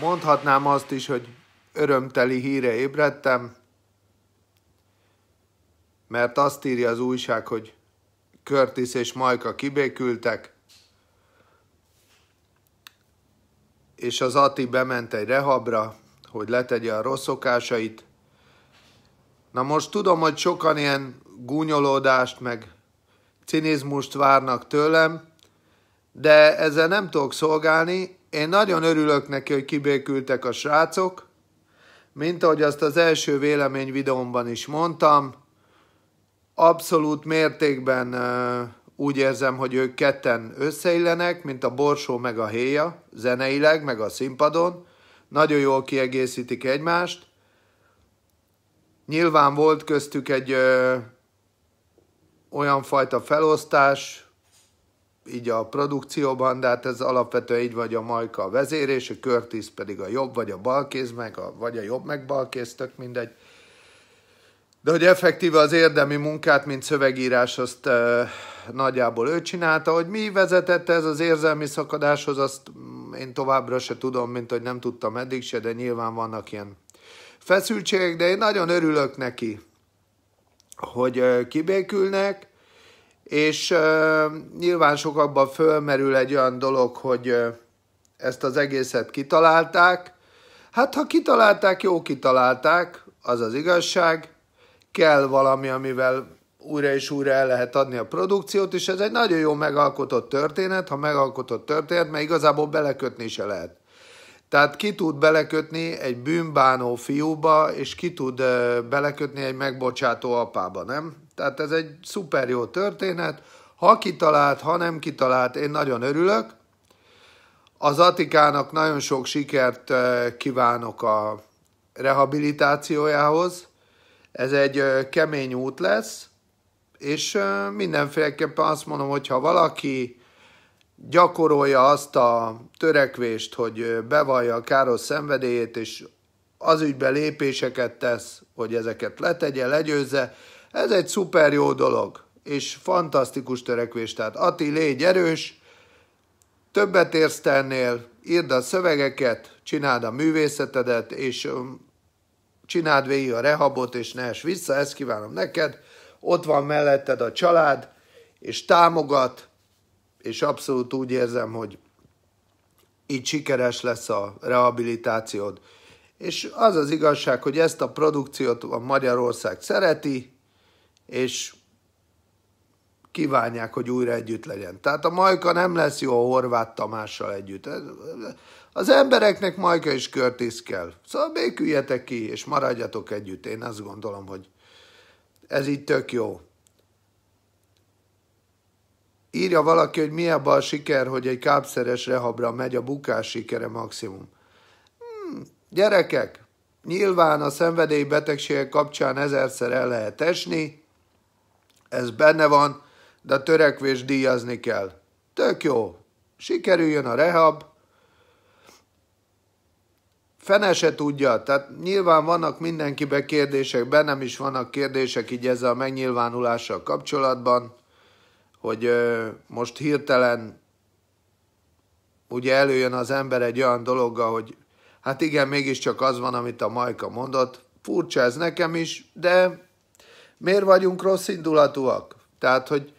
Mondhatnám azt is, hogy örömteli híre ébredtem, mert azt írja az újság, hogy Körtisz és Majka kibékültek, és az Ati bement egy rehabra, hogy letegye a rossz szokásait. Na most tudom, hogy sokan ilyen gúnyolódást, meg cinizmust várnak tőlem, de ezzel nem tudok szolgálni, én nagyon örülök neki, hogy kibékültek a srácok, mint ahogy azt az első vélemény videómban is mondtam, abszolút mértékben úgy érzem, hogy ők ketten összeillenek, mint a borsó meg a héja, zeneileg, meg a színpadon. Nagyon jól kiegészítik egymást. Nyilván volt köztük egy ö, olyan fajta felosztás, így a produkcióban, de hát ez alapvetően így vagy a Majka a vezér, és a Körtis pedig a jobb, vagy a balkéz, meg a, vagy a jobb, meg balkéz, tök mindegy. De hogy effektíve az érdemi munkát, mint szövegírás, azt e, nagyjából ő csinálta. Hogy mi vezetett ez az érzelmi szakadáshoz, azt mm, én továbbra se tudom, mint hogy nem tudtam eddig se, de nyilván vannak ilyen feszültségek, de én nagyon örülök neki, hogy kibékülnek, és nyilván sokakban fölmerül egy olyan dolog, hogy ezt az egészet kitalálták. Hát ha kitalálták, jó kitalálták, az az igazság. Kell valami, amivel újra és újra el lehet adni a produkciót, és ez egy nagyon jó megalkotott történet, ha megalkotott történet, mert igazából belekötni se lehet. Tehát ki tud belekötni egy bűnbánó fiúba, és ki tud belekötni egy megbocsátó apába, nem? Tehát ez egy szuper jó történet. Ha kitalált, ha nem kitalált, én nagyon örülök. Az Atikának nagyon sok sikert kívánok a rehabilitációjához. Ez egy kemény út lesz, és mindenféleképpen azt mondom, hogy ha valaki gyakorolja azt a törekvést, hogy bevallja a káros szenvedélyét, és az ügybe lépéseket tesz, hogy ezeket letegye, legyőzze, ez egy szuper jó dolog, és fantasztikus törekvés. Tehát Ati, légy erős, többet érsz tennél, írd a szövegeket, csináld a művészetedet, és csináld végig a rehabot, és ne vissza, ezt kívánom neked. Ott van melletted a család, és támogat, és abszolút úgy érzem, hogy így sikeres lesz a rehabilitációd. És az az igazság, hogy ezt a produkciót a Magyarország szereti, és kívánják, hogy újra együtt legyen. Tehát a Majka nem lesz jó a Horváth Tamással együtt. Az embereknek Majka is körtisz kell. Szóval béküljetek ki, és maradjatok együtt. Én azt gondolom, hogy ez így tök jó. Írja valaki, hogy mi abban a siker, hogy egy kápszeres rehabra megy a bukás sikere maximum. Hmm, gyerekek, nyilván a szenvedélybetegségek kapcsán ezerszer el lehet esni, ez benne van, de a törekvés díjazni kell. Tök jó, sikerüljön a rehab, fene se tudja, tehát nyilván vannak mindenkibe kérdések, bennem is vannak kérdések így ezzel a megnyilvánulással kapcsolatban, hogy most hirtelen ugye előjön az ember egy olyan dologgal, hogy hát igen, mégiscsak az van, amit a Majka mondott, furcsa ez nekem is, de miért vagyunk rossz indulatúak? Tehát, hogy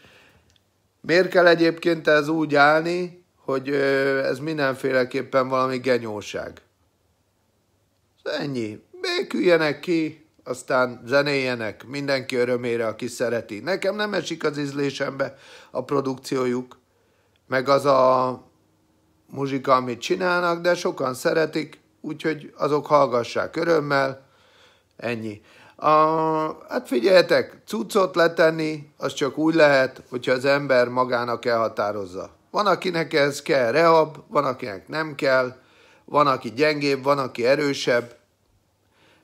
miért kell egyébként ez úgy állni, hogy ez mindenféleképpen valami genyóság? Ennyi. Béküljenek ki, aztán zenéjenek, mindenki örömére, aki szereti. Nekem nem esik az ízlésembe a produkciójuk, meg az a muzsika, amit csinálnak, de sokan szeretik, úgyhogy azok hallgassák örömmel, ennyi. A, hát figyeljetek, cuccot letenni, az csak úgy lehet, hogyha az ember magának elhatározza. Van, akinek ez kell rehab, van, akinek nem kell, van, aki gyengébb, van, aki erősebb,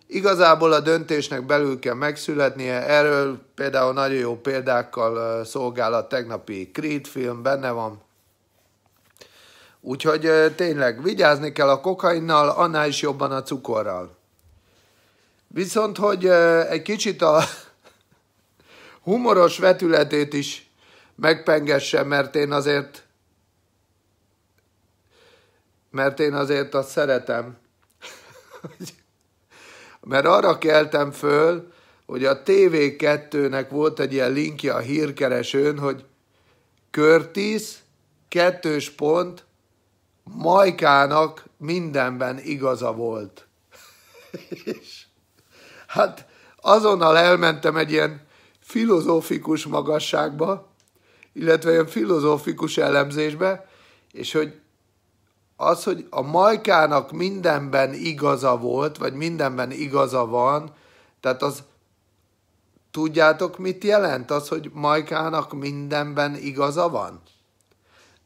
Igazából a döntésnek belül kell megszületnie, erről például nagyon jó példákkal szolgál a tegnapi Creed film, benne van. Úgyhogy tényleg vigyázni kell a kokainnal, annál is jobban a cukorral. Viszont, hogy egy kicsit a humoros vetületét is megpengesse, mert én azért mert én azért azt szeretem. mert arra keltem föl, hogy a TV2-nek volt egy ilyen linkje a hírkeresőn, hogy Körtis kettős pont, Majkának mindenben igaza volt. És hát azonnal elmentem egy ilyen filozófikus magasságba, illetve ilyen filozófikus elemzésbe, és hogy az, hogy a majkának mindenben igaza volt, vagy mindenben igaza van, tehát az tudjátok, mit jelent az, hogy majkának mindenben igaza van?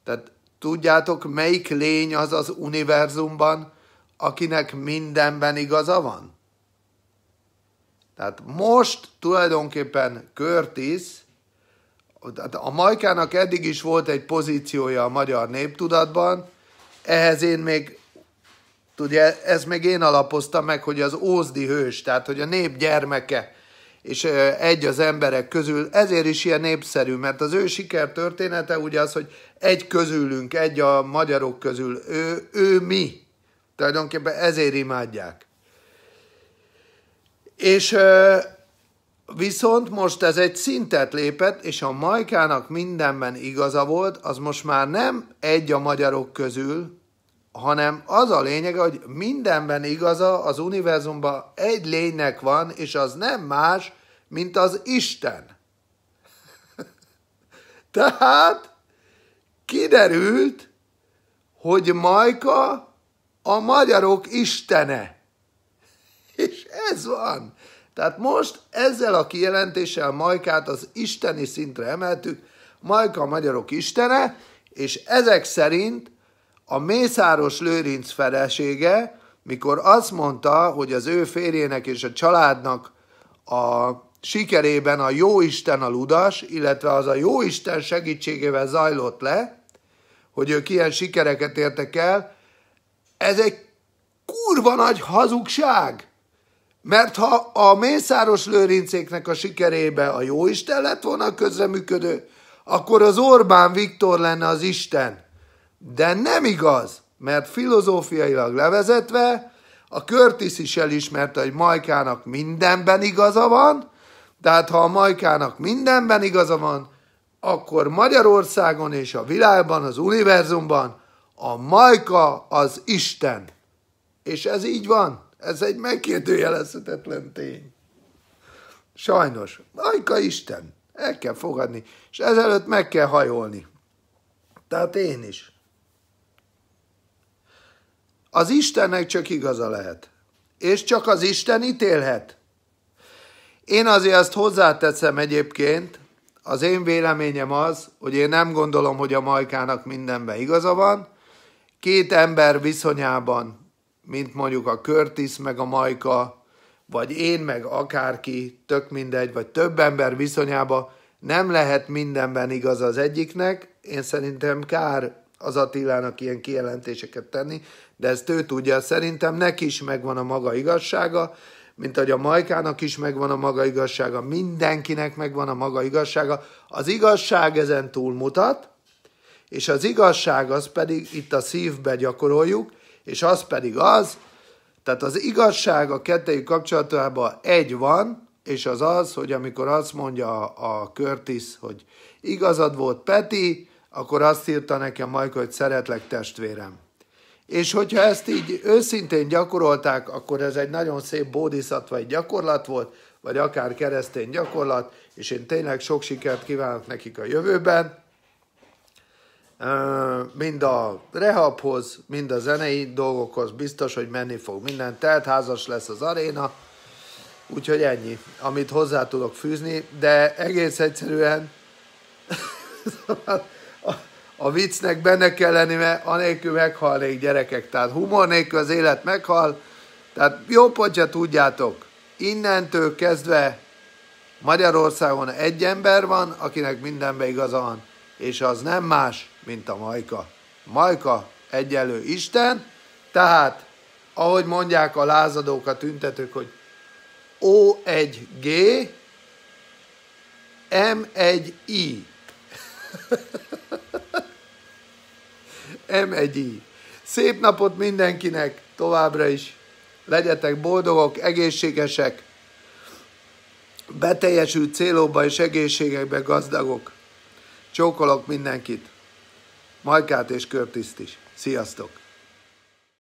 Tehát tudjátok, melyik lény az az univerzumban, akinek mindenben igaza van? Tehát most tulajdonképpen Curtis, a Majkának eddig is volt egy pozíciója a magyar néptudatban, ehhez én még, ugye, ez még én alapoztam meg, hogy az ózdi hős, tehát hogy a nép gyermeke, és egy az emberek közül, ezért is ilyen népszerű, mert az ő siker története, ugye az, hogy egy közülünk, egy a magyarok közül, ő, ő mi. Tulajdonképpen ezért imádják. És Viszont most ez egy szintet lépett, és a Majkának mindenben igaza volt, az most már nem egy a magyarok közül, hanem az a lényeg, hogy mindenben igaza az univerzumban egy lénynek van, és az nem más, mint az Isten. Tehát kiderült, hogy Majka a magyarok istene. És ez van. Tehát most ezzel a kijelentéssel Majkát az isteni szintre emeltük, Majka a magyarok istene, és ezek szerint a Mészáros Lőrinc felesége, mikor azt mondta, hogy az ő férjének és a családnak a sikerében a jóisten a ludas, illetve az a jóisten segítségével zajlott le, hogy ők ilyen sikereket értek el, ez egy kurva nagy hazugság. Mert ha a Mészáros Lőrincéknek a sikerébe a jó Isten lett volna közreműködő, akkor az Orbán Viktor lenne az Isten. De nem igaz, mert filozófiailag levezetve a Körtis is elismerte, hogy Majkának mindenben igaza van, tehát ha a Majkának mindenben igaza van, akkor Magyarországon és a világban, az univerzumban a Majka az Isten. És ez így van. Ez egy megkérdőjelezhetetlen tény. Sajnos, ajka Isten, el kell fogadni, és ezelőtt meg kell hajolni. Tehát én is. Az Istennek csak igaza lehet, és csak az Isten ítélhet. Én azért azt hozzáteszem egyébként, az én véleményem az, hogy én nem gondolom, hogy a Majkának mindenben igaza van, két ember viszonyában mint mondjuk a Curtis meg a Majka, vagy én meg akárki, tök mindegy, vagy több ember viszonyába nem lehet mindenben igaz az egyiknek. Én szerintem kár az Attilának ilyen kijelentéseket tenni, de ezt ő tudja, szerintem neki is megvan a maga igazsága, mint ahogy a Majkának is megvan a maga igazsága, mindenkinek megvan a maga igazsága. Az igazság ezen túlmutat, és az igazság az pedig itt a szívbe gyakoroljuk, és az pedig az, tehát az igazság a kettejük kapcsolatában egy van, és az az, hogy amikor azt mondja a, a Curtis, hogy igazad volt Peti, akkor azt írta nekem majd, hogy szeretlek testvérem. És hogyha ezt így őszintén gyakorolták, akkor ez egy nagyon szép vagy gyakorlat volt, vagy akár keresztény gyakorlat, és én tényleg sok sikert kívánok nekik a jövőben, mind a rehabhoz, mind a zenei dolgokhoz biztos, hogy menni fog minden, teltházas lesz az aréna, úgyhogy ennyi, amit hozzá tudok fűzni, de egész egyszerűen a, viccnek benne kell lenni, mert anélkül meghalnék gyerekek, tehát humor nélkül az élet meghal, tehát jó pontja tudjátok, innentől kezdve Magyarországon egy ember van, akinek mindenbe igaza van és az nem más, mint a Majka. Majka egyelő Isten, tehát ahogy mondják a lázadók, a tüntetők, hogy O1G, M1I. M1I. Szép napot mindenkinek továbbra is. Legyetek boldogok, egészségesek, beteljesült célokba és egészségekbe gazdagok. Csókolok mindenkit, Majkát és Körtiszt is. Sziasztok!